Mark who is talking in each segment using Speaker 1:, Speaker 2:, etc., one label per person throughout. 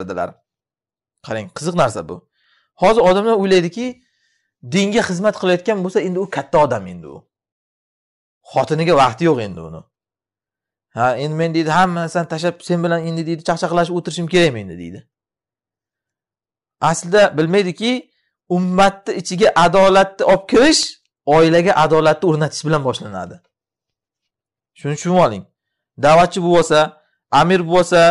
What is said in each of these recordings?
Speaker 1: dedilar qarang qiziq narsa bu hozir odamlar o'ylaydiki dinga xizmat qilayotgan bo'lsa endi u katta odam endi u xotiniga vaqti yo'q endi uni ha endi men deydi hamma narsani tashlab sen bilan endi deydi chaqchaqlashib o'tirishim kerak endi deydi aslida bilmaydiki ummatni ichiga adolatni olib kirish oilaga adolatni o'rnatish bilan boshlanadi shuni tushunib oling da'vatchi bo'lib olsa amir bo'lib olsa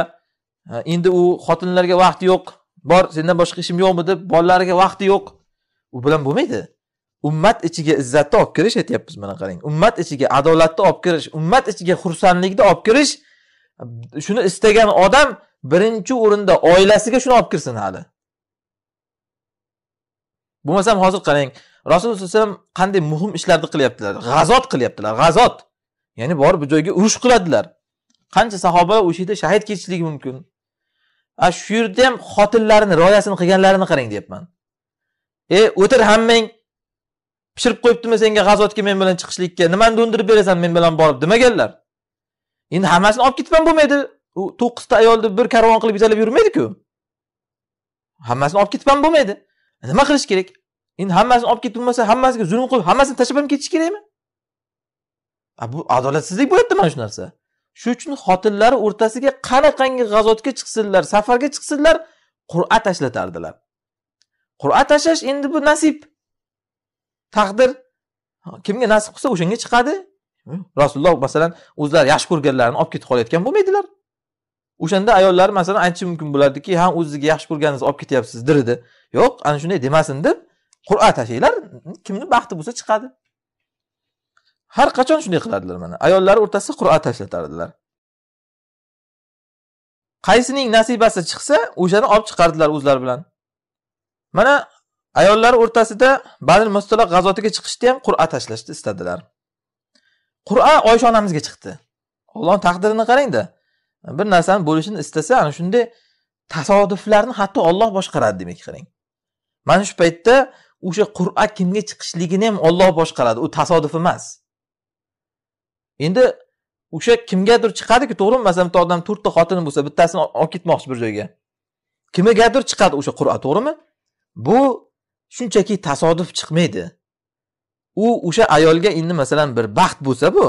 Speaker 1: endi u xotinlarga vaqti yo'q bor sendan boshqa ishim yo'qmi deb bolalariga vaqti yo'q u bilan bo'lmaydi ummat ichiga izzatni olib kirish aytyapmiz mana qarang ummat ichiga adolatni olib kirish ummat ichiga xursandlikni olib kirish shuni istagan odam birinchi o'rinda oilasiga shuni olib kirsin hali bo'lmasam hozir qarang rasululloh alayhi vasallam qanday muhim ishlarni qilyaptilar g'azot qilyaptilar g'azot ya'ni borib bir joyga urush qiladilar qancha sahobalar o'sha yerda shahid ketishligi mumkin a shu yerda ham xotinlarini rioyasini qilganlarini qarang deyapman e o'tir hammang pishirib qo'yibdimi senga g'azotga men bilan chiqishlikka nimani do'ndirib berasan men bilan borib demaganlar endi hammasini olib ketib ham bo'lmaydi u to'qqizta ayolni bir karvon qilib yetalab yurmaydiku hammasini olib ketib ham bo'lmaydi nima qilish kerak endi hammasini olib ketib bo'lmasa hammasiga zulm qilib hammasini tashlab ham ketish kerakmi bu adolatsizlik bo'lyapti mana shu narsa shuning uchun xotinlari o'rtasiga qanaqangi g'azotga chiqsinlar safarga chiqsinlar qur'a tashlatardilar qur'a tashlash endi bu nasib taqdir kimga nasib qilsa o'shanga chiqadi rasululloh masalan o'zlari yaxshi ko'rganlarini olib ketib qolayotgan bo'lmaydilar o'shanda ayollar masalan aytishi mumkin bo'lardiki ha o'zizni yaxshi ko'rganingizni olib ketyapsiz diridi yo'q ana shunday demasin deb qur'a tashlanglar kimni baxti bo'lsa chiqadi har qachon shunday qiladilar mana ayollar o'rtasida qur'a tashlatardilar qaysining nasibasi chiqsa o'shani olib chiqardilar o'zlari bilan mana ayollar o'rtasida badr mustaloq g'azotiga chiqishda ham qur'a tashlashni istadilar qur'a oysha onamizga chiqdi ollohni taqdirini qarangda bir narsani bo'lishini istasa ana shunday tasodiflarni hatto olloh boshqaradi demak qarang mana shu paytda o'sha qur'a kimga chiqishligini ham olloh boshqaradi u tasodif emas endi o'sha kimgadir chiqadiku to'g'rimi masalan bitta odam to'rtta xotini bo'lsa bittasini olib ketmoqchi bir joyga kimgadir chiqadi o'sha qur'a to'g'rimi bu shunchaki tasodif chiqmaydi u o'sha ayolga endi masalan bir baxt bo'lsa bu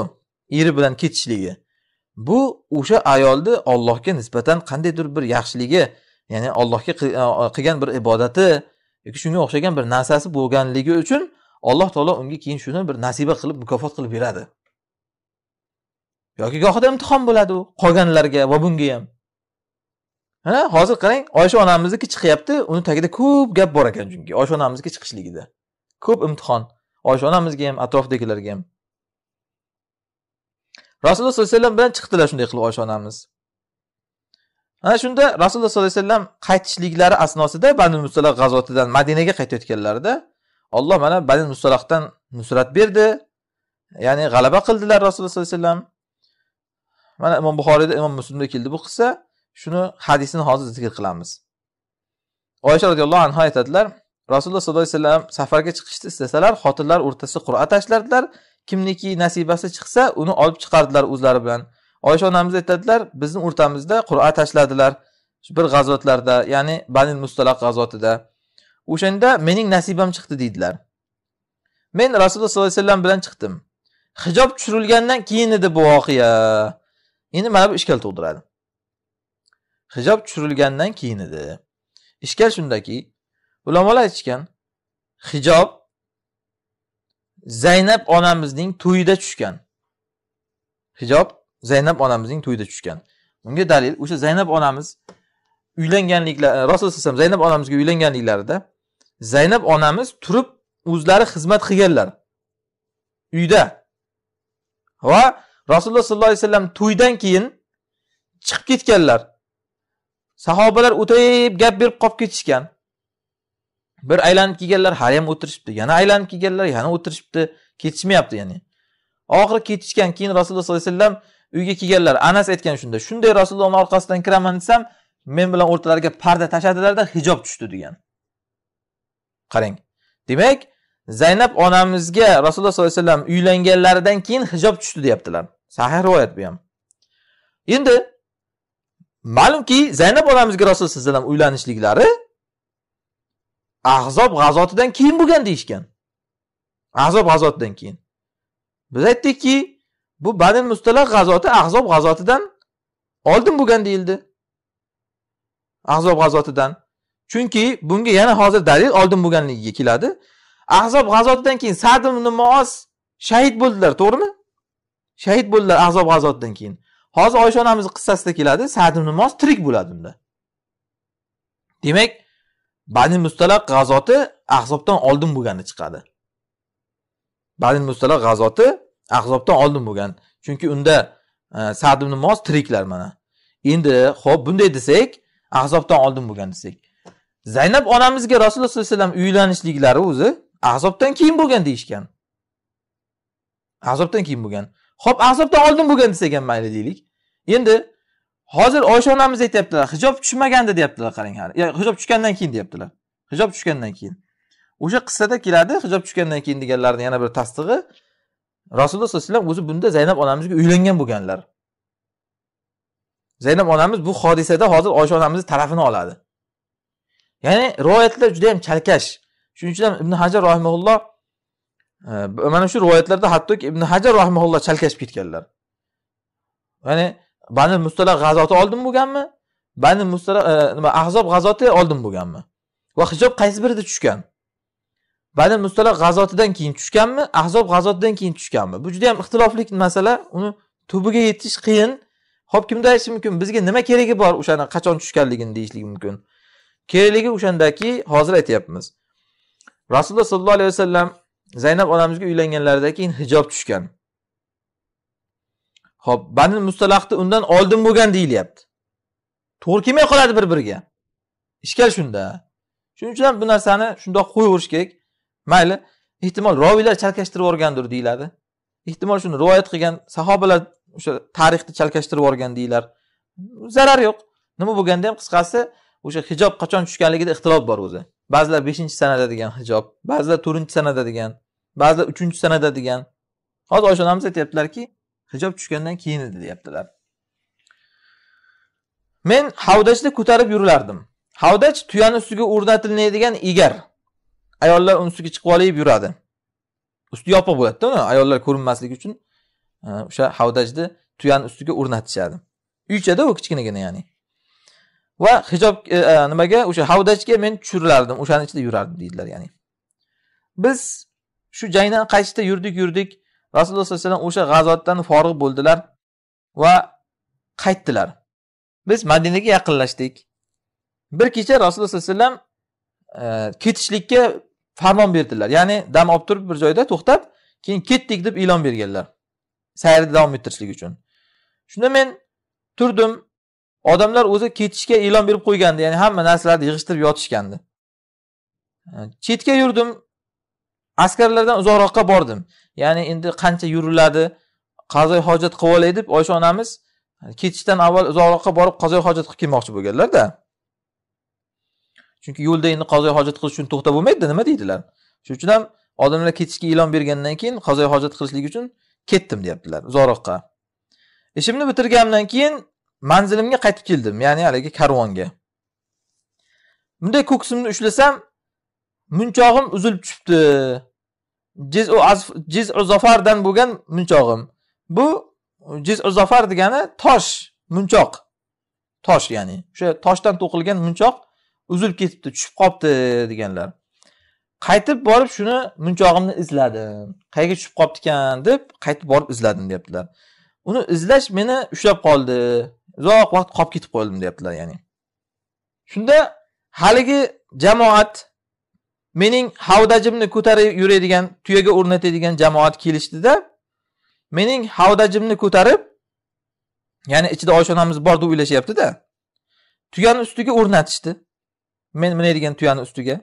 Speaker 1: eri bilan ketishligi bu o'sha ayolni ollohga nisbatan qandaydir bir yaxshiligi ya'ni allohga qilgan bir ibodati yoki shunga o'xshagan bir narsasi bo'lganligi uchun alloh taolo unga keyin shuni bir nasiba qilib mukofot qilib beradi yoki gohida imtihon bo'ladi u qolganlarga va bunga ham ha hozir qarang oysha onamizniki chiqyapti uni tagida ko'p gap bor ekan chunki oysha onamizniki chiqishligida ko'p imtihon oysha onamizga ham atrofdagilarga ham rasululloh sollallohu alayhi vasallam bilan chiqdilar shunday qilib oysha onamiz ana shunda rasululloh sollallohu alayhi vasallam qaytishliklari asnosida bani mustaloq g'azotidan madinaga qaytayotganlarida olloh mana bani mustaloqdan nusrat berdi ya'ni g'alaba qildilar rasululloh sollallohu alayhi vasallam mana imom buxoriyda imom muslimda keldi bu qissa shuni hadisini hozir zikr qilamiz oysha roziyallohu anhu aytadilar rasululloh sollallohu alayhi vasallam safarga chiqishni istasalar xotinlar o'rtasida qur'a tashlardilar kimniki nasibasi chiqsa uni olib chiqardilar o'zlari bilan oysha onamiz aytadilar bizni o'rtamizda qur'a tashladilar bir g'azotlarda ya'ni banil mustalaq g'azotida o'shanda mening nasibam chiqdi deydilar men rasululloh sollallohu alayhi vasallam bilan chiqdim hijob tushirilgandan keyin edi bu voqea endi mana bu ishkal tug'diradi hijob tushirilgandan keyin edi ishkal shundaki ulamolar aytishgan hijob zaynab onamizning to'yida tushgan hijob zaynab onamizning to'yida tushgan bunga dalil o'sha zaynab onamiz uylanganliklari e, rasululloh alayhi zaynab onamizga uylanganliklarida zaynab onamiz turib o'zlari xizmat qilganlar uyda va rasululloh sollallohu alayhi vasallam to'ydan keyin chiqib ketganlar sahobalar o'tayib gap berib qolib ketishgan bir aylanib kelganlar hali ham o'tirishibdi yana aylanib kelganlar yana o'tirishibdi ketishmayapti ya'ni oxiri ketishgan keyin rasululloh sollallohu alayhi vasallam uyga kelganlar anas aytgan shunda shunday rasulullohni orqasidan kiraman desam men bilan o'rtalariga parda tashladilarda hijob tushdi degan qarang demak zaynab onamizga rasululloh sollallohu alayhi vasallam uylanganlaridan keyin hijob tushdi deyaptilar sahih rivoyat bu ham endi ma'lumki zaynab onamizga rasululloh sallallohu alayhi vasallam uylanishliklari ahzob g'azotidan keyin bo'lgan deyishgan ahzob g'azotidan keyin biz aytdikki bu badil mustalaq g'azoti ahzob g'azotidan oldin bo'lgan deyildi ahzob g'azotidan chunki bunga yana hozir dalil oldin bo'lganligiga keladi ahzob g'azotidan keyin sad ibn muoz shahid bo'ldilar to'g'rimi shahid bo'ldilar ahzob g'azotidan keyin hozir oysha onamizni qissasida keladi sad ibn muoz tirik bo'ladi unda demak bani mustalaq g'azoti ahzobdan oldin bo'lgani chiqadi bani mustalaq g'azoti ahzobdan oldin bo'lgan chunki unda e, sad ibn muoz tiriklar mana endi ho'p bunday desak ahzobdan oldin bo'lgan desak zaynab onamizga rasululloh sollallohu alayhi vasallam uylanishliklari o'zi ahzobdan keyin bo'lgan deyishgan ahzobdan keyin bo'lgan ho'p ahzobdan oldin bo'lgan desa ham mayli deylik endi hozir oysha onamiz aytyaptilar hijob tushmaganda deyaptilar qarang hali hijob tushgandan keyin deyaptilar hijob tushgandan keyin o'sha qissada keladi hijob tushgandan keyin deganlarini yana bir tasdig'i rasululloh sollallohu alayhi vasallam o'zi bunda zaynab onamizga uylangan bo'lganlar zaynab onamiz bu hodisada hozir oysha onamizni tarafini oladi ya'ni rivoyatlar juda yam chalkash shuning uchun ham ibn hajar rahimaulloh e, mana shu rivoyatlarda hattoki ibn hajar rahimaulloh chalkashib ketganlar ya'ni bani mustala g'azoti oldin bo'lganmi bani mustala e, nima ahzob g'azoti oldin bo'lganmi va hijob qaysi birida tushgan bani mustala g'azotidan keyin tushganmi ahzob g'azotidan keyin tushganmi bu juda yam ixtilofli masala uni tubiga yetish qiyin ho'p kimda aytishi mumkin bizga nima keragi bor o'shani qachon tushganligini deyishlik mumkin kerakligi o'shandaki hozir aytyapmiz rasululloh sollallohu alayhi vasallam zaynab onamizga uylanganlaridan keyin hijob tushgan ho'p bani mustalahni undan oldin bo'lgan deyilyapti to'g'ri kelmay qoladi bir biriga ishkal shunda shuning uchun ham bu narsani shundoq qo'yaverish kerak mayli ehtimol roviylar chalkashtirib yuborgandir deyiladi ehtimol shuni rivoyat qilgan sahobalar o'sha tarixni chalkashtirib yuborgan deyilar zarar yo'q nima bo'lganda ham qisqasi o'sha hijob qachon tushganligida ixtilof bor o'zi ba'zilar beshinchi sanada degan hijob ba'zilar to'rtinchi sanada degan ba'zilar uchinchi sanada degan hozir oysha onamiz aytyaptilarki hijob tushgandan keyin edi deyaptilar men havdachni ko'tarib yurilardim havdach tuyani ustiga o'rnatilmaydigan egar ayollar uni ustiga chiqib olib yuradi usti yopiq bo'ladida uni ayollar ko'rinmasligi uchun e, o'sha havdajni tuyani ustiga o'rnatishadi uychada u kichkinagina ya'ni va hijob e, nimaga o'sha havdachga men tushirilardim o'shani ichida yurardim deydilar ya'ni biz shu jangdan qaytishda yurdik yurdik rasululloh sollallohu alayhi vasallam o'sha g'azotdan forig' bo'ldilar va qaytdilar biz madinaga yaqinlashdik bir kecha rasululloh sollallohu alayhi vasallam e, ketishlikka farmon berdilar ya'ni dam olib turib bir joyda to'xtab keyin ketdik deb e'lon berganlar sayrni davom ettirishlik uchun shunda men turdim odamlar o'zi ketishga e'lon berib qo'ygandi ya'ni hamma narsalarni yig'ishtirib yotishgandi chetga yurdim askarlardan uzoqroqqa bordim ya'ni endi qancha yuriladi qazoy hojat qilib olay deb oysha onamiz ketishdan avval uzoqroqqa borib qazoy hojat qilib kelmoqchi bo'lganlarda chunki yo'lda endi qazoy hojat qilish uchun to'xtab bo'lmaydida nima deydilar shuning uchun ham odamlar ketishga e'lon bergandan keyin qazoy hojat qilishlik uchun ketdim deyaptilar uzoqroqqa ishimni bitirganimdan keyin manzilimga qaytib keldim ya'ni haligi karvonga bunday ko'ksimni ushlasam munchog'im uzilib tushibdi jiz uzofardan bo'lgan munchog'im bu jiz uzofar degani tosh munchoq tosh ya'ni o'sha toshdan to'qilgan munchoq uzilib ketibdi tushib qolibdi deganlar qaytib borib shuni munchog'imni izladim qayerga tushib ekan deb qaytib borib izladim deyaptilar uni izlash meni ushlab qoldi uzoq vaqt qolib ketib qoldim deyaptilar ya'ni shunda haligi jamoat mening havdajimni ko'tarib yuradigan tuyaga o'rnatadigan jamoat kelishdida mening havdajimni ko'tarib ya'ni ichida oysha onamiz bor deb o'ylashyaptida tuyani ustiga o'rnatishdi men minadigan tuyani ustiga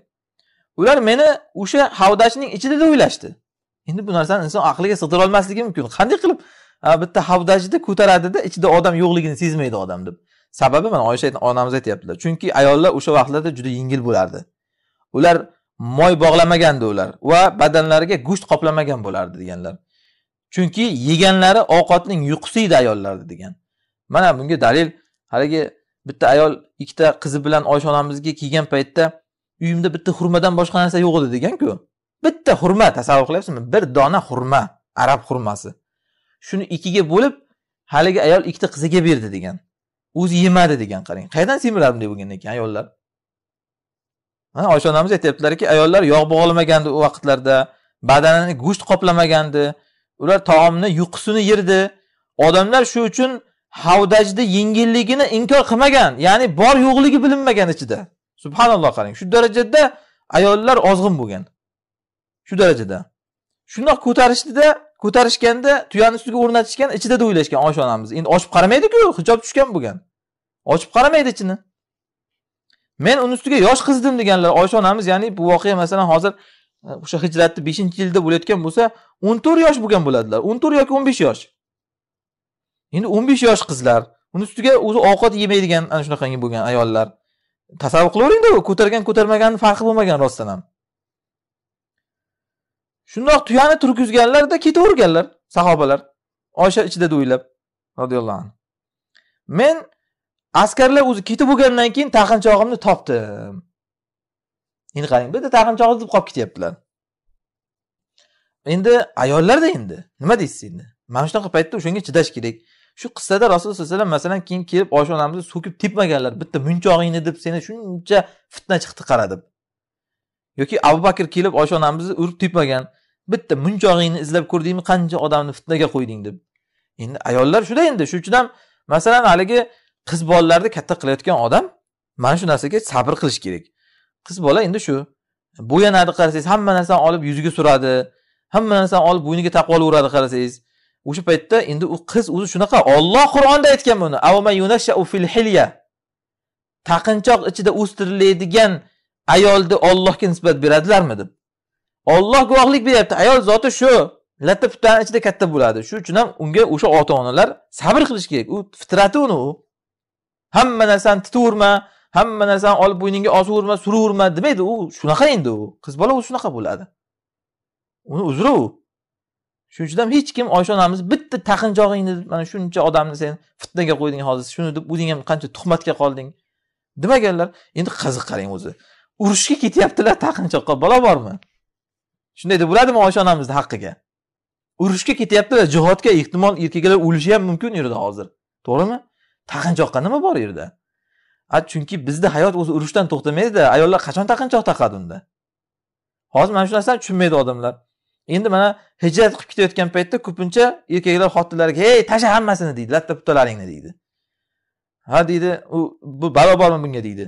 Speaker 1: ular meni o'sha havdajning ichida deb o'ylashdi endi bu narsani inson aqliga sig'dirolmasligi mumkin qanday qilib bitta havdajni ko'taradida ichida odam yo'qligini sezmaydi odam deb sababi mana oysha onamiz aytyaptilar chunki ayollar o'sha vaqtlarda juda yengil bo'lardi ular moy bog'lamagandi ular va badanlariga go'sht qoplamagan bo'lardi deganlar chunki yeganlari ovqatning yuqusi edi ayollarni degan mana bunga dalil haligi bitta ayol ikkita qizi bilan oysha onamizga kelgan paytda uyimda bitta xurmadan boshqa narsa yo'q edi deganku bitta xurma tasavvur qilyapsizmi bir dona xurma arab xurmasi shuni ikkiga bo'lib haligi ayol ikkita qiziga berdi degan o'zi yemadi degan qarang qayerdan semiradi bunday bo'lgandan keyin ayollar mana oysha onamiz aytyaptilarki ayollar yog' bog'lamagandi u vaqtlarda badanini go'sht qoplamagandi ular taomni yuqusini yerdi odamlar shu uchun havdajni yengilligini inkor qilmagan ya'ni bor yo'qligi bilinmagan ichida subhanalloh qarang shu darajada ayollar ozg'in bo'lgan shu darajada shundoq ko'tarishdida ko'tarishganda tuyani ustiga o'rnatishgan ichida do'ylashgan onamiz endi ochib qaramaydiku hijob tushgan bo'lgan ochib qaramaydi ichini men uni ustiga yosh qizdim deganlar osha onamiz ya'ni bu voqea masalan hozir e, o'sha hijratni beshinchi yilda bo'layotgan bo'lsa o'n to'rt yosh bo'lgan bo'ladilar o'n to'rt yoki o'n besh yosh endi o'n besh yosh qizlar uni ustiga o'zi ovqat yemaydigan ana shunaqangi bo'lgan ayollar tasavvur qilaveringda ko'targan ko'tarmaganni farqi bo'lmagan rostdan ham shundoq tuyani turkizganlarda ketaverganlar sahobalar osha ichida do'ylab roziyallohu anhu men askarlar o'zi ketib bo'lgandan keyin taqinchog'imni topdim endi qarang bitta taqinchoq izlab qolib ketyaptilar endi ayollarda endi nima deysiz endi mana shunaqa paytda o'shanga chidash kerak shu qissada rasululloh sallallohu alayhi vasallam masalan keyin kelib oysha onamizni so'kib tepmaganlar bitta munchog'ingni deb seni shuncha fitna chiqdi qara deb yoki abu bakr kelib oysha onamizni urib tepmagan bitta munchog'ingni izlab ko'rdingmi qancha odamni fitnaga qo'yding deb endi ayollar shunday endi shuning uchun ham masalan haligi qiz bolalarni katta qilayotgan odam mana shu narsaga sabr qilish kerak qiz bola endi shu bo'yanadi qarasangiz hamma narsani olib yuziga suradi hamma narsani olib bo'yniga taqib olaveradi qarasangiz o'sha paytda endi u qiz o'zi shunaqa olloh qur'onda aytgan buni taqinchoq ichida o'stiriladigan ayolni ollohga nisbat beradilarmi deb Alloh guvohlik beryapti. Ayol zoti shu latta puttani ichida katta bo'ladi. Shuning uchun ham unga o'sha ota-onalar sabr qilish kerak. U fitrati uni u. Hamma narsani titaverma, hamma narsani olib bo'yningga osaverma, suraverma demaydi u. Shunaqa endi u. Qiz bola o'zi shunaqa bo'ladi. Uni uzri u. Shuning uchun ham hech kim Oysha onamiz bitta taqinchog'ingni mana shuncha odamni sen fitnaga qo'yding hozir. Shuni deb o'zing ham qancha tuhmatga qolding. Demaganlar. Endi qiziq qarang o'zi. Urushga ketyaptilar taqinchoqqa. Bola bormi? shunday deb bo'ladimi oysha onamizni haqqiga urushga ketyaptilar jihodga ehtimol erkaklar o'lishi ham mumkin u yerda hozir to'g'rimi taqinchoqqa nima bor u yerda chunki bizda hayot o'zi urushdan to'xtamaydida ayollar qachon taqinchoq taqadi unda hozir mana shu narsani tushunmaydi odamlar endi mana hijrat qilib ketayotgan paytda ko'pincha erkaklar xotinlariga hey tasha hammasini deydi latta puttalaringni deydi ha deydi u bu bormi bunga deydi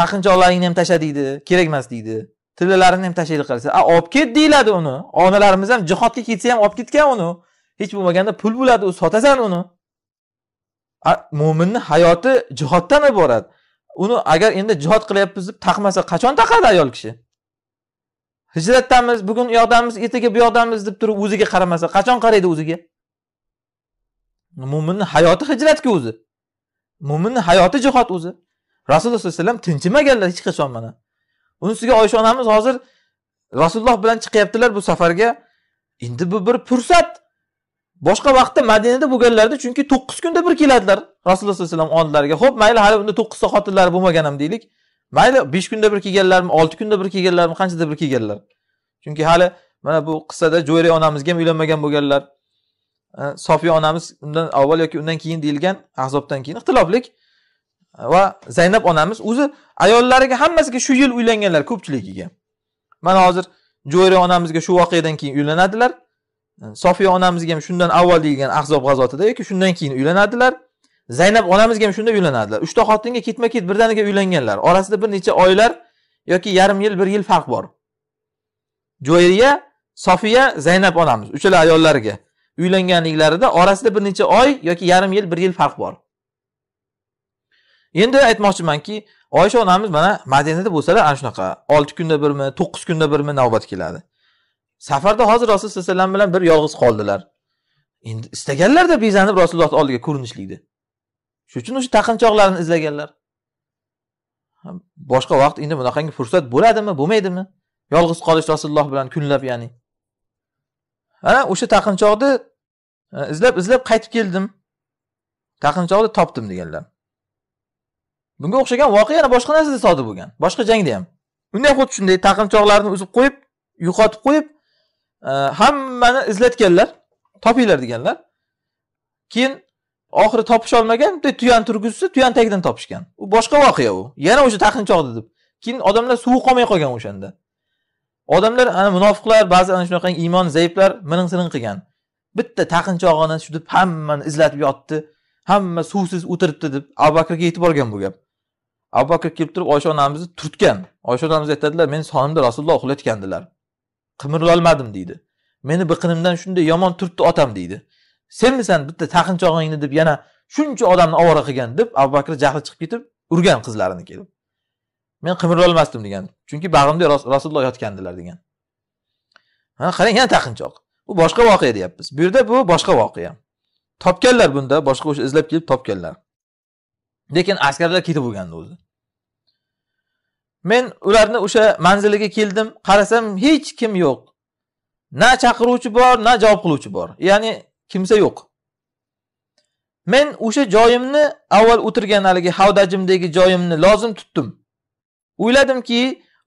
Speaker 1: taqinchoqlaringni ham tasha deydi kerak emas deydi tillalarini ham tashkil qilsa a olib ket deyiladi uni onalarimiz ham jihodga ketsa ham olib ketgan uni hech bo'lmaganda pul bo'ladi u sotasan uni mo'minni hayoti jihoddan iborat uni agar endi jihod qilyapmiz deb taqmasa qachon taqadi ayol kishi hijratdamiz bugun u yoqdamiz ertaga bu yoqdamiz deb turib o'ziga qaramasa qachon qaraydi o'ziga mo'minni hayoti hijratku o'zi mo'minni hayoti jihod o'zi rasululloh sollallohu alayhi vasallam tinchimaganlar hech qachon mana Uning ustiga Oysha onamiz hozir Rasululloh bilan chiqyaptilar bu safarga. Endi bu bir fursat. Boshqa vaqtda Madinada bo'lganlarida chunki 9 kunda bir keladilar Rasululloh sollallohu alayhi vasallam oldilariga. Xo'p, mayli hali unda 9 xotinlari bo'lmagan ham deylik. Mayli 5 kunda bir kelganlarmi, 6 kunda bir kelganlarmi, qanchada bir kelganlar. Chunki hali mana bu qissada Jo'yra onamizga ham uylanmagan bo'lganlar. Sofiya onamiz undan avval yoki undan keyin deyilgan Ahzobdan keyin ixtiloflik. va zaynab onamiz o'zi ayollariga hammasiga shu yil uylanganlar ko'pchiligiga mana hozir jo'yra onamizga shu voqeadan keyin uylanadilar sofiya onamizga ham shundan avval deyilgan ahzob g'azotida yoki shundan keyin uylanadilar zaynab onamizga ham shunda uylanadilar uchta xotinga ketma ket birdaniga uylanganlar orasida bir necha oylar yoki yarim yil bir yil farq bor jo'yriya sofiya zaynab onamiz uchala ayollariga uylanganliklarida orasida bir necha oy yoki yarim yil bir yil farq bor endi aytmoqchimanki oysha onamiz mana madinada bo'lsalar ana shunaqa olti kunda birmi to'qqiz kunda birmi navbat keladi safarda hozir rasululloh sallallohu alayhi vasallam bilan bir yolg'iz qoldilar endi istaganlarda bezanib rasulullohni oldiga ko'rinishlikni shuning uchun o'sha taqinchoqlarni izlaganlar boshqa vaqt endi bunaqangi fursat bo'ladimi bo'lmaydimi yolg'iz qolish rasululloh bilan kunlab ya'ni ana o'sha taqinchoqni e, izlab izlab qaytib keldim taqinchoqni topdim deganlar Bunga o'xshagan voqea yana boshqa narsada sodir bo'lgan. Boshqa jangda ham. Unda ham xuddi shunday taqinchoqlarni uzib qo'yib, yo'qotib qo'yib, e, hammani izlatganlar, topinglar deganlar. Keyin oxiri topisha olmagan, bitta tuyani turgizsa, tuyani tagidan topishgan. U boshqa voqea u. Yana o'sha taqinchoqda deb. Keyin odamlar suvi qolmay qolgan o'shanda. Odamlar ana munofiqlar, ba'zi ana shunaqa iymon zaiflar miring-siring qilgan. Bitta taqinchog'ini shu deb hammani izlatib yotdi. hamma suvsiz o'tiribdi deb abu bakrga yetib borgan bu gap abu bakr kelib turib oysha onamizni turtgan oysha onamiz aytadilar meni sonimda rasululloh uxlatgandilar qimirlolmadim deydi meni biqinimdan shunday yomon turtdi otam deydi senmisan bitta taqinchog'ingni deb yana shuncha odamni ovora qilgan deb abu bakr jahli chiqib ketib urgan qizlarini kelib men qimirolmasdim degan chunki bag'rimda rasululloh yotgandilar degan mana qarang yana taqinchoq bu boshqa voqea deyapmiz bu yerda bu boshqa voqea topganlar bunda boshqa o'sha izlab kelib topganlar lekin askarlar ketib bo'lgandi o'zi men ularni o'sha manziliga keldim qarasam hech kim yo'q na chaqiruvchi bor na javob qiluvchi bor ya'ni kimsa yo'q men o'sha joyimni avval o'tirgan haligi havdajimdagi joyimni lozim tutdim o'yladimki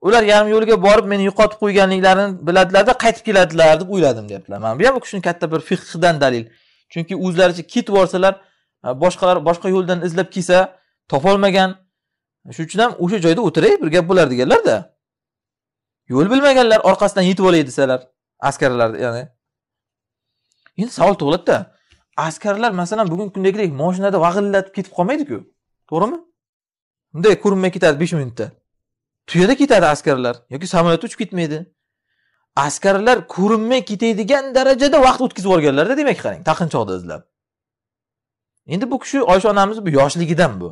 Speaker 1: ular yarim yo'lga borib meni yo'qotib qo'yganliklarini biladilarda qaytib keladilar deb o'yladim deyaptilar mana bu ham u kishini katta bir fiqdan dalil chunki o'zlaricha ketib yuborsalar e, boshqalar boshqa yo'ldan izlab kelsa topolmagan shuning uchun ham o'sha joyda o'tiray bir gap bo'lar deganlarda yo'l bilmaganlar orqasidan yetib olay desalar askarlar ya'ni endi savol tug'iladida askarlar masalan bugungi kundagidek moshinada vag'illatib ketib qolmaydiku to'g'rimi bunday ko'rinmay ketadi besh minutda tuyada ketadi askarlar yoki samolyotda uchib ketmaydi askarlar ko'rinmay ketadigan darajada vaqt o'tkazib yuborganlarda demak qarang taqinchoqni izlab endi bu kishi oysha onamiz bu yoshligidan bu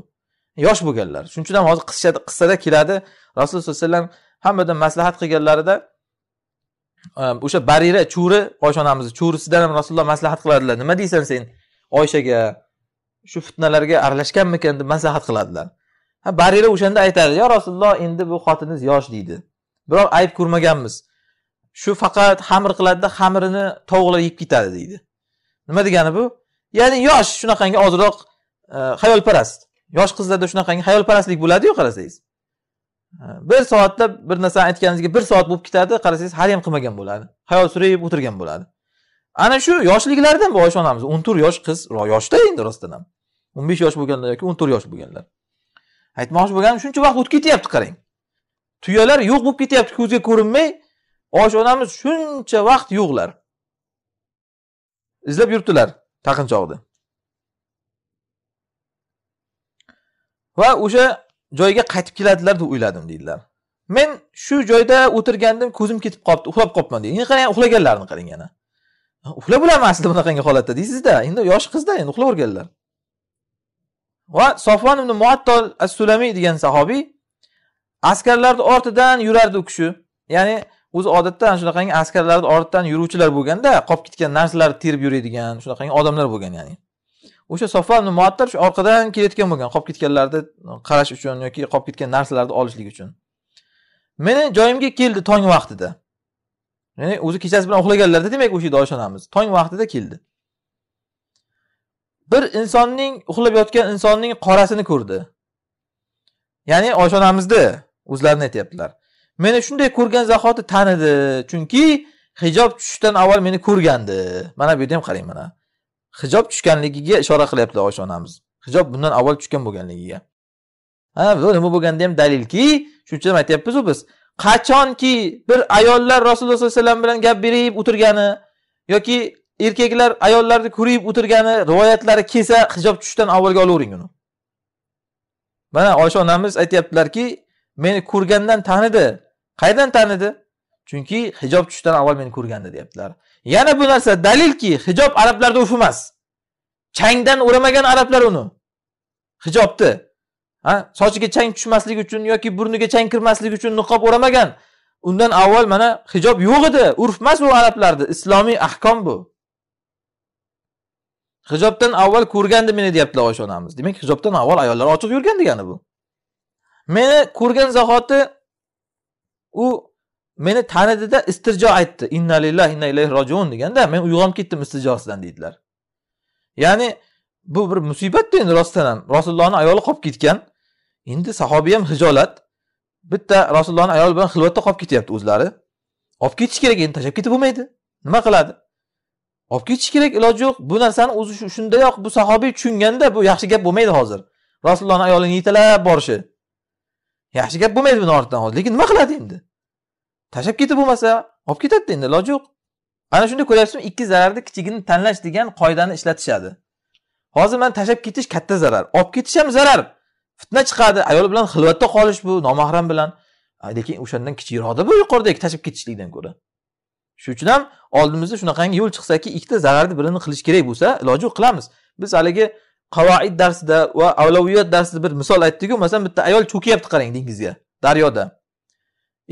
Speaker 1: yosh bo'lganlar shuning uchun ham hozir qissada qissada keladi rasululloh sallallohu alayhi vasallam hammadan maslahat qilganlarida um, o'sha barira cho'ri oysha onamizni cho'risidan ham rasululloh maslahat qiladilar nima deysan sen oyshaga shu fitnalarga aralashganmikan deb maslahat qiladilar barira o'shanda aytadi yo rasululloh endi bu xotiniz yosh deydi biroq ayb ko'rmaganmiz shu faqat xamir qiladida xamirini tovuqlar yeb ketadi deydi nima degani bu ya'ni yosh shunaqangi ozroq e, hayolparast yosh qizlarda shunaqangi hayolparastlik bo'ladiyu qarasangiz e, bir soatda bir narsani aytganingizga bir soat bo'lib ketadi qarasangiz haliyam qilmagan bo'ladi hayol surib o'tirgan bo'ladi ana shu yoshliklardan bu oysha onamiz o'n to'rt yosh qiz yoshda endi rostdan ham o'n besh yosh bo'lganlar yoki o'n to'rt yosh bo'lganlar aytmoqchi bo'lganim shuncha vaqt o'tib ketyapti qarang tuyalar yo'q bo'lib ketyapti ko'zga ko'rinmay osha onamiz shuncha vaqt yo'qlar izlab yuribdilar taqinchoqni va o'sha joyga qaytib keladilar deb o'yladim deydilar men shu joyda o'tirgandim ko'zim ketib qolibdi uxlab qolibman deydi endi qarang uxlaganlarini qarang yana uxlab bo'lami aslida bunaqangi holatda deysizda endi yosh qizda endi uxlayverganlar va sofvon ibn muattol as sulamiy degan sahobiy askarlarni ortidan yurardi u kishi ya'ni o'zi odatda shunaqangi askarlarni ortidan yuruvchilar bo'lganda qolib ketgan narsalarni terib yuradigan shunaqangi odamlar bo'lgan ya'ni o'sha sofon muattar shu orqadan kelayotgan bo'lgan qolib ketganlarni qarash uchun yoki qolib ketgan narsalarni olishlik uchun meni joyimga keldi tong vaqtida ya'ni o'zi kechasi bilan uxlaganlarda demak o'sha yerda oysha onamiz tong vaqtida keldi bir insonning uxlab yotgan insonning qorasini ko'rdi ya'ni oysha onamizni o'zlarini aytyaptilar meni shunday ko'rgan zahoti tanidi chunki hijob tushishdan avval meni ko'rgandi mana bu yerda ham qarang mana hijob tushganligiga ishora qilyapti oysha onamiz hijob bundan avval tushgan bo'lganligiga ha nima bo'lganda ham dalilki shuning uchun ham aytyapmizu biz qachonki bir ayollar rasululloh sollallohu alayhi vasallam bilan gap berib o'tirgani yoki erkaklar ayollarni ko'rib o'tirgani rivoyatlari kelsa hijob tushishdan avvalga olavering uni mana oysha onamiz aytyaptilarki meni ko'rgandan tanidi qayerdan tanidi chunki hijob tushishdan avval meni ko'rgandi deyaptilar yana bu narsa dalilki hijob arablarda urf emas changdan o'ramagan arablar uni hijobni sochiga chang tushmasligi uchun yoki burniga chang kirmasligi uchun niqob o'ramagan undan avval mana hijob yo'q edi urf emas u arablarni islomiy ahkom bu hijobdan avval ko'rgandi meni deyaptilar oysha onamiz demak hijobdan avval ayollar ochiq yurgan degani bu meni ko'rgan zahoti u meni tanidida istirjo aytdi inna lillah inna ilayhi rojiun deganda men uyg'onib ketdim istirjosidan deydilar ya'ni bu bir musibatda endi rostdan ham rasulullohni ayoli qolib ketgan endi sahobiy ham hijolat bitta rasulullohni ayoli bilan xilvatda qolib ketyapti o'zlari olib ketish kerak endi tashlab ketib bo'lmaydi nima qiladi olib ketish kerak iloji yo'q bu narsani o'zi shundayoq bu sahobiy tushunganda bu yaxshi gap bo'lmaydi hozir rasulullohni ayolini yetalab borishi yaxshi gap bo'lmaydi buni ortidan hozir lekin nima qiladi endi tashlab ketib bo'lmasa olib ketadida endi iloji yo'q ana shunda ko'ryapsizmi ikki zararni kichigini tanlash degan qoidani ishlatishadi hozir mana tashlab ketish katta zarar olib ketish ham zarar fitna chiqadi ayol bilan xilvatda qolish bu nomahram bilan lekin o'shandan kichikroqda bu yuqoridagi tashlab ketishlikdan ko'ra shuning uchun ham oldimizda shunaqangi yo'l chiqsaki ikkita zararni birini qilish kerak bo'lsa iloji yo'q qilamiz biz haligi qavoid darsida va avloviyot darsida bir misol aytdiku masalan bitta ayol cho'kyapti qarang dengizga daryoda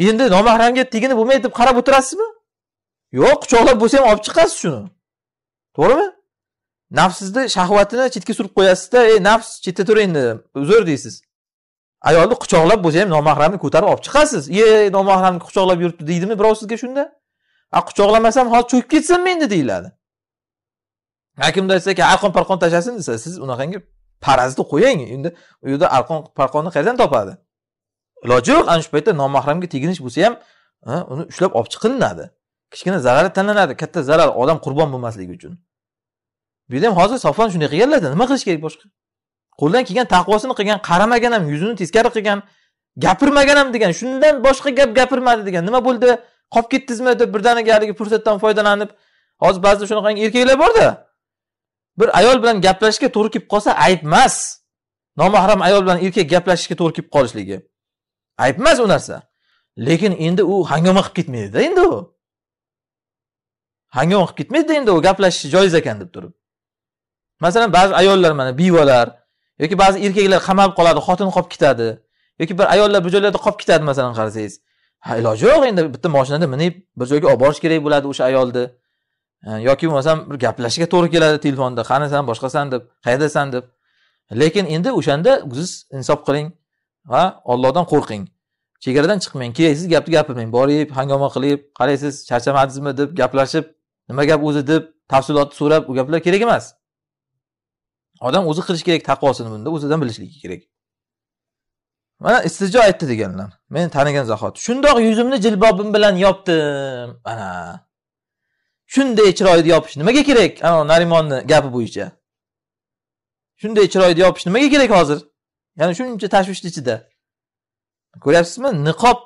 Speaker 1: endi nomahramga teginib bo'lmaydi deb qarab o'tirasizmi yo'q quchoqlab bo'lsa ham olib chiqasiz shuni to'g'rimi nafsizni shahvatini chetga surib qo'yasizda ey nafs chetda tur endi uzr deysiz ayolni quchoqlab bo'lsa ham nomahramni ko'tarib olib chiqasiz ye nomahramni quchoqlab yuribdi deydimi birov sizga shunda a quchoqlamasam hozir cho'kib ketsam endi deyiladi hakimni aytsaki arqon parqon tashlasin desa siz unaqangi parazni qo'ying endi u yerda arqon parqonni qayerdan topadi iloji yo'q ana shu paytda nomahramga teginish bo'lsa ham uni ushlab olib chiqilinadi kichkina zarar tanlanadi katta zarar odam qurbon bo'lmasligi uchun bu yerda ham hozir sofon shunday qilganlarda nima qilish kerak boshqa qo'ldan kelgan taqvosini qilgan qaramagan ham yuzini teskari qilgan gapirmagan ham degan shundan boshqa gap gapirmadi degan nima bo'ldi qolib ketdizmi deb birdaniga haligi fursatdan foydalanib hozir ba'zida shunaqangi erkaklar borda bir ayol bilan gaplashishga to'g'ri kelib qolsa ayb emas nomahram ayol bilan erkak gaplashishga to'g'ri kelib qolishligi ayb emas u narsa lekin endi u hangoma qilib ketmaydida endi u hangoma qilib ketmaydida endi u gaplashishi joiz ekan deb turib masalan ba'zi ayollar mana bevalar yoki ba'zi erkaklar qamalib qoladi xotin qolib ketadi yoki bir ayollar bir joylarda qolib ketadi masalan qarasangiz ha iloji yo'q endi bitta mashinada minib bir joyga olib borish kerak bo'ladi o'sha ayolni Э, yoki bo'lmasam bir gaplashishga to'g'ri keladi telefonda qanisan boshqasan deb qayerdasan deb lekin endi o'shanda siz insof qiling va ollohdan qo'rqing chegaradan chiqmang keraksiz gapni gapirmang borib hangoma qilib qaraysiz charchamadingizmi deb gaplashib nima gap o'zi deb tafsilotni so'rab u gaplar kerak emas odam o'zi qilishi kerak taqvosini bunda o'zidan bilishligi kerak mana istijo aytdi deganlar men tanigan zahoti shundoq yuzimni jilbobim bilan yopdim ana shunday chiroyli yopish nimaga kerak an narimonni gapi bo'yicha shunday chiroyli yopish nimaga kerak hozir ya'ni shuncha tashvishni ichida ko'ryapsizmi niqob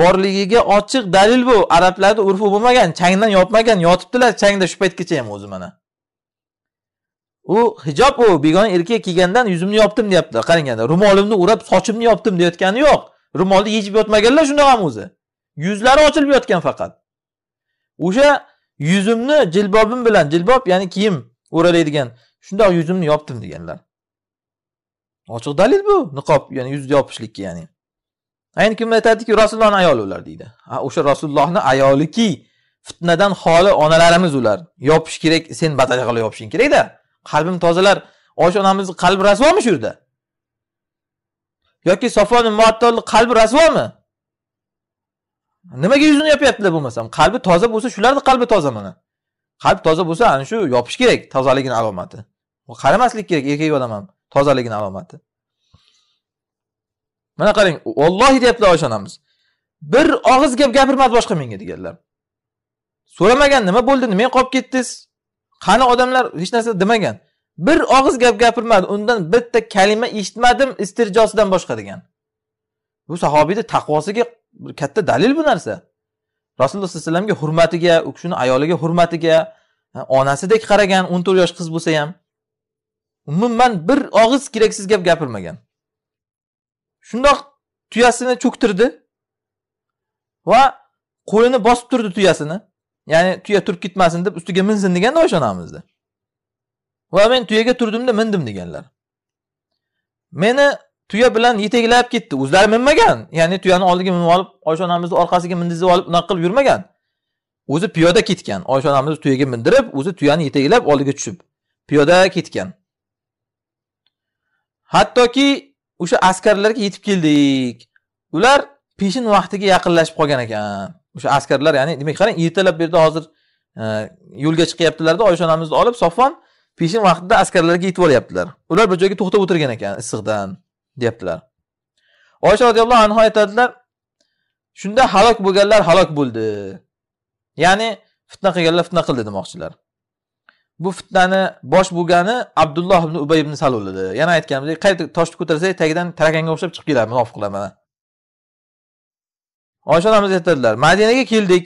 Speaker 1: borligiga ochiq dalil bu arablarda urfi bo'lmagan changdan yopmagan yotibdilar changda shu paytgacha ham o'zi mana u hijob u begona erkak kelgandan yuzimni yopdim deyapti qarang endi ro'molimni o'rab sochimni yopdim deyotgani yo'q ro'molni yechib yotmaganlar shundoq ham o'zi yuzlari ochilib yotgan faqat o'sha yuzimni jilbobim bilan jilbob ya'ni kiyim o'ralaydigan shundoq yuzimni yopdim deganlar ochiq dalil bu niqob ya'ni yuzni yopishlikka ya'ni ayni kim aytadiki rasulullohni ayoli ular deydi ha o'sha rasulullohni ayoliki fitnadan xoli onalarimiz ular yopish kerak sen batal qilib yopishing kerakda qalbim tozalar osha onamizni qalbi rasvomi shu yerda yoki sofoni muattolni qalbi rasvomi nimaga yuzini yopyaptilar bo'lmasam qalbi toza bo'lsa shularni qalbi toza mana qalb toza bo'lsa ana shu yopish kerak tozaligini alomati qaramaslik kerak erkak odam ham tozaligini alomati mana qarang ollohi deyaptilar oysha onamiz bir og'iz gap gapirmadi boshqa menga deganlar so'ramagan nima bo'ldi nimaga qolib ketdingiz qani odamlar hech narsa demagan bir og'iz gap gapirmadi undan bitta kalima eshitmadim istirjosidan boshqa degan bu sahobiyni taqvosiga bir katta dalil bu narsa rasululloh sallallohu alayhi vasallamga hurmatiga u kishini ayoliga hurmatiga onasidek qaragan o'n to'rt yosh qiz bo'lsa ham umuman bir og'iz keraksiz gap gapirmagan shundoq tuyasini cho'ktirdi va qo'lini bosib turdi tuyasini ya'ni tuya turib ketmasin deb ustiga minsin deganda oysha onamizni va men tuyaga turdimda mindim deganlar meni tuya bilan yetaklab ketdi o'zlari minmagan ya'ni tuyani oldiga minib olib oysha onamizni orqasiga mindizib olib unaqa qilib yurmagan o'zi piyoda ketgan oysha onamizni tuyaga mindirib o'zi tuyani yetaklab oldiga tushib piyoda ketgan hattoki o'sha askarlarga yetib keldik ular peshin vaqtiga yaqinlashib qolgan ekan o'sha askarlar ya'ni demak qarang ertalab bu yerda hozir e, yo'lga chiqyaptilarda oysha onamizni olib sofon peshin vaqtida askarlarga yetib olyaptilar ular bir joyga to'xtab o'tirgan ekan issiqdan deyaptilar oysha roziyallohu anhu aytadilar shunda halok bo'lganlar halok bo'ldi ya'ni fitna qilganlar fitna qildi demoqchilar bu fitnani bosh bo'lgani abdulloh ibn ubay ibn salul edi yana aytganimizdek qayta toshni ko'tarsak tagidan tarakanga o'xshab chiqib keladi munofiqlar mana oysha onamiz aytadilar madinaga keldik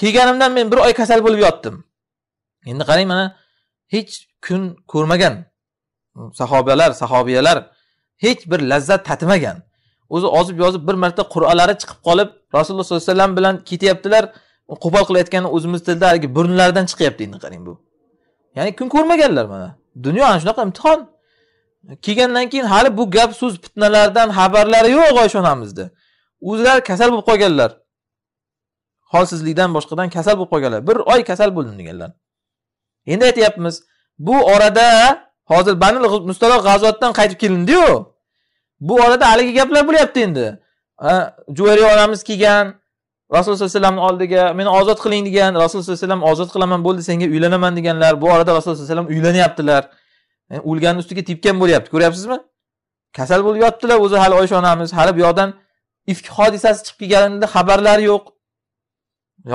Speaker 1: kelganimdan men bir oy kasal bo'lib yotdim endi qarang mana hech kun ko'rmagan sahobalar sahobiyalar hech bir lazzat tatmagan o'zi ozib yozib bir marta qur'onlari chiqib qolib rasululloh sollallohu alayhi vasallam bilan ketyaptilar qo'pol qilayotgani o'zimiz tilda haligi burunlaridan chiqyapti endi qarang bu ya'ni kun ko'rmaganlar mana dunyo ana shunaqa imtihon kelgandan keyin hali bu gap so'z fitnalardan xabarlari yo'q oysha onamizni o'zlari kasal bo'lib qolganlar holsizlikdan boshqadan kasal bo'lib qolganlar bir oy kasal bo'ldim deganlar endi aytyapmiz bu orada hozir banil mustaloq g'azotdan qaytib kelindi-yu. Bu orada haligi gaplar bo'lyapti endi. Juvariy onamiz kelgan, rasululloh sallallohu alayhi vasallamni oldiga meni ozod qiling degan rasululloh sallallohu alayhi vasallam ozod qilaman bo'ldi senga uylanaman deganlar bu orada rasululloh sallallohu alayhi vasallam uylanyaptilar yani, e, o'lganni ustiga tepgan bo'lyapti ko'ryapsizmi kasal bo'lib yotibdilar o'zi hali oysha onamiz hali bu yoqdan ifk hodisasi chiqib kelganida xabarlari yo'q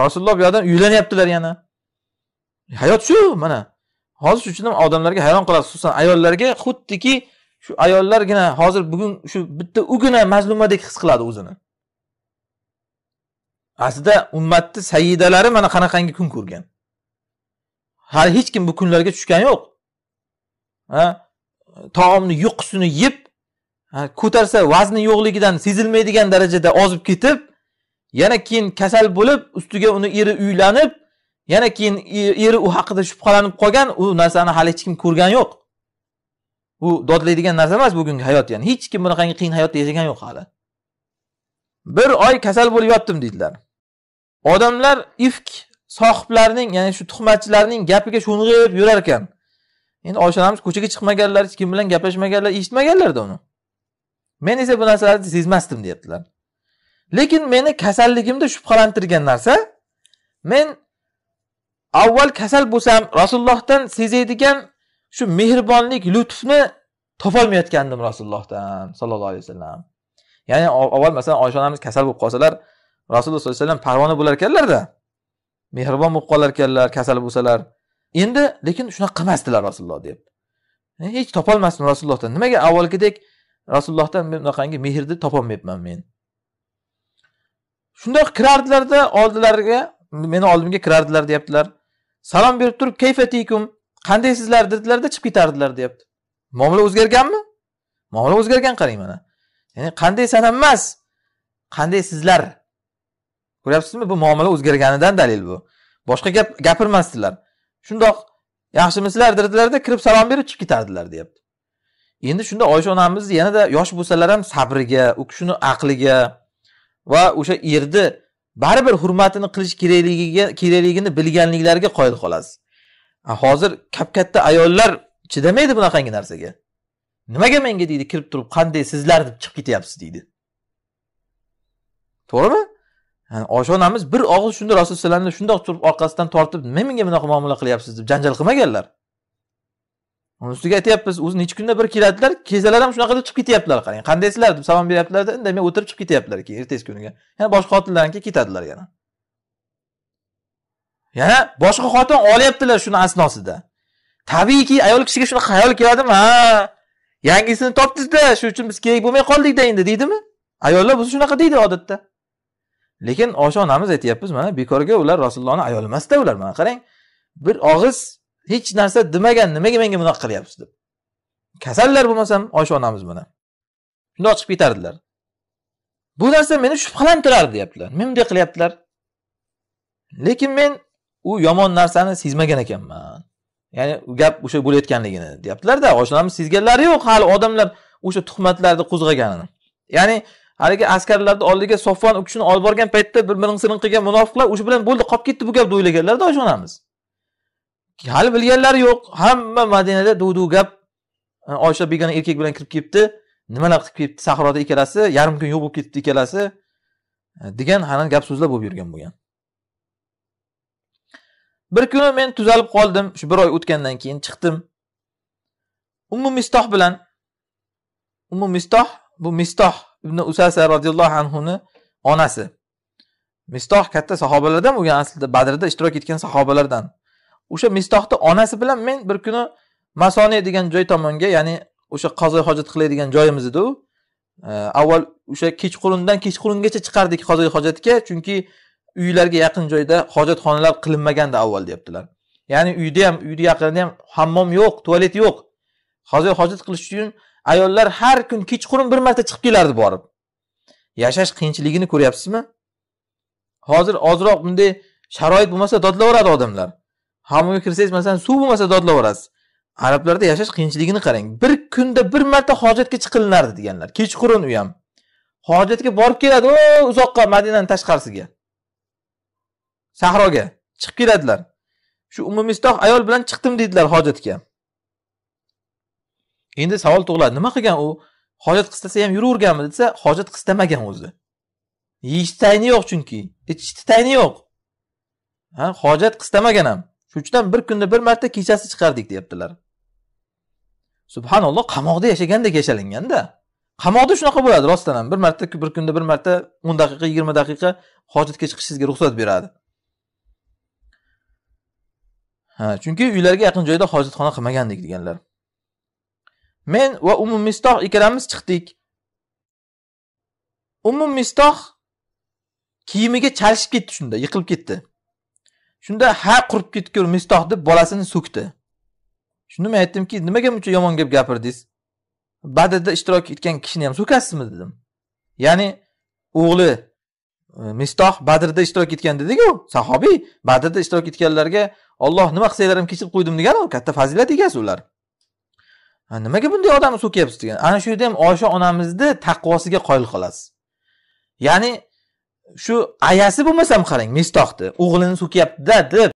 Speaker 1: rasululloh bu yoqdan uylanyaptilar yana hayot shu mana hozir shuning uchun ham odamlarga hayron qoladi xususan ayollarga xuddiki shu ayollargina hozir bugun shu bitta ugina mazlumadek his qiladi o'zini aslida ummatni sayidalari mana qanaqangi kun ko'rgan hali hech kim bu kunlarga tushgani yo'q ha taomni yuqisini yeb ko'tarsa vazni yo'qligidan sezilmaydigan darajada ozib ketib yana keyin kasal bo'lib ustiga uni eri uylanib yana keyin eri u haqida shubhalanib qolgan u narsani hali hech kim ko'rgani yo'q u dodlaydigan narsa emas bugungi hayot ya'ni hech kim bunaqangi qiyin hayotda yashagan yo'q hali bir oy kasal bo'lib yotdim deydilar odamlar ifk sohiblarining ya'ni shu tuhmatchilarning gapiga sho'ng'ib yurar ekan endi oshonamiz ko'chaga chiqmaganlar hech kim bilan gaplashmaganlar eshitmaganlarda uni men esa bu narsalarni sezmasdim deyaptilar lekin meni kasalligimda shubhalantirgan narsa men avval kasal bo'lsam rasulullohdan sezadigan shu mehribonlik lutfni topolmayotgandim rasulullohdan sallallohu alayhi vasallam ya'ni avval masalan oysha onamiz kasal bo'lib qolsalar rasululloh sollallohu alayhi vasallam parvona bo'lar ekanlarda mehribon bo'lib qolar ekanlar kasal bo'lsalar endi lekin shunaqa qilmasdilar rasululloh deb e, hech topolmasdim rasulullohdan nimaga avvalgidek rasulullohdan bunaqangi mehrni topolmayapman men shundoq kirardilarda oldilariga meni oldimga kirardilar deyaptilar salom berib turib kayfatikum qandaysizlar dedilarda chiqib ketardilar deyapti muomala o'zgarganmi muomala o'zgargan qarang mana ya'ni qanday sanam emas qanday sizlar ko'ryapsizmi bu muomala o'zgarganidan dalil bu boshqa gap gapirmasdilar shundoq yaxshimisizlar dedilarda kirib salom berib chiqib ketardilar deyapti endi shunda oysha onamizni yanada yosh bo'lsalar ham sabriga u kishini aqliga va o'sha erni baribir hurmatini qilish kerakligiga kerakligini bilganliklariga qoyil qolasiz hozir kap katta ayollar chidamaydi bunaqangi narsaga nimaga menga deydi kirib turib qanday sizlar deb chiqib ketyapsiz deydi to'g'rimi osha onamiz bir og'iz shunda rasululloh alayhi vasallamni shundoq turib orqasidan tortib nima menga bunaqa muomala qilyapsiz deb janjal qilmaganlar ustiga aytyapmiz o'zi necha kunda bir keladilar kelsalar ham shunaqa deb chiqib ketyaptilar qarang qandaysizlar deb salom beryaptilarda indamay o'tirib chiqib ketyaptilar keyin ertasi kuniga yana boshqa xotinlarniki ketadilar yana yana boshqa xotin olyaptilar shuni asnosida tabiiyki ayol kishiga shunaqa xayol keladimi ha yangisini topdizda shuning uchun biz kerak bo'lmay qoldikda endi deydimi ayollar bo'lsa shunaqa deydi odatda lekin osha onamiz aytyapmiz mana bekorga ular rasulullohni ayoli emasda ular mana qarang bir og'iz hech narsa demagan nimaga menga bunaqa qilyapsiz deb kasallar bo'lmasam oysha onamiz bilan shundoq chiqib ketardilar bu narsa meni shubhalantirardi deyaptilar men bunday qilyaptilar lekin men u yomon narsani sezmagan ekanman ya'ni gap o'sha bo'layotganligini deyaptilarda oysha onamiz sezganlari yo'q hali odamlar o'sha tuhmatlarni qo'zg'aganini ya'ni haligi askarlarni oldiga sofvon u kishini olib borgan paytda bir miring siring qilgan munofiqlar o'sha bilan bo'ldi qolib ketdi bu gap deb o'ylaganlarda oysha onamiz hali bilganlar yo'q hamma madinada duv gap oysha begona erkak bilan kirib kelibdi nimalar qilib kelibdi sahroda ikkalasi yarim kun yo'q bo'lib ketibdi ikkalasi degan hali gap so'zlar bo'lib yurgan bo'lgan bir kuni men tuzalib qoldim shu bir oy o'tgandan keyin chiqdim umu mistoh bilan umu mistoh bu mistoh ibn usasa roziyallohu anhuni onasi mistoh katta sahobalardan bo'lgan aslida badrda ishtirok etgan sahobalardan o'sha mistohni onasi bilan men bir kuni masoniy degan joy tomonga ya'ni o'sha qozoy hojat qiladigan joyimiz edi u avval o'sha kechqurundan kechqurungacha chiqardik qozoy hojatga chunki uylarga yaqin joyda hojatxonalar qilinmagandi avval deyaptilar ya'ni uyda ham uyni yaqinida ham hammom yo'q tualet yo'q qazo hojat qilish uchun ayollar har kun kechqurun bir marta chiqib kelardi borib yashash qiyinchiligini ko'ryapsizmi hozir ozroq bunday sharoit bo'lmasa dodlaveradi odamlar hammomga kirsangiz masalan suv bo'lmasa dodlayverasiz arablarda yashash qiyinchiligini qarang bir kunda bir marta hojatga chiqilinardi deganlar kechqurun u ham hojatga borib keladi o uzoqqa madinani tashqarisiga sahroga chiqib keladilar shu umumistoh ayol bilan chiqdim deydilar hojatga endi savol tug'iladi nima qilgan u hojat qistasa ham yuraverganmi desa hojat qistamagan o'zi yeyishni tayini yo'q chunki ichishni tayini yo'q ha hojat qistamagan ham ham bir kunda bir marta kechasi chiqardik deyaptilar subhanalloh qamoqda yashagandek yashalinganda qamoqda shunaqa bo'ladi rostdan ham bir marta bir kunda bir marta o'n daqiqa yigirma daqiqa hojatga chiqishingizga ruxsat beradi ha chunki uylarga yaqin joyda hojatxona qilmagandik deganlar men va umum mistoh ikkalamiz chiqdik umum mistoh kiyimiga chalishib ketdi shunda yiqilib ketdi Shunda ha qurib ketgur Mistoh deb bolasini so'kdi. Shunda men aytdimki, nimaga buncha yomon gap gapirdingiz? Badrda ishtirok etgan kishini ham so'kasizmi dedim. Ya'ni o'g'li e, Mistoh Badrda ishtirok etgan dedi-ku, sahobiy Badrda ishtirok etganlarga Alloh nima qilsanglar ham kechirib qo'ydim degan katta fazilat egasi ular. nimaga bunday odamni so'kyapsiz degan. Ana shu yerda ham osha onamizni taqvosiga qoyil qolasiz. Ya'ni shu ayasi bo'lmasa ham qarang mistohni o'g'lini so'kyaptida deb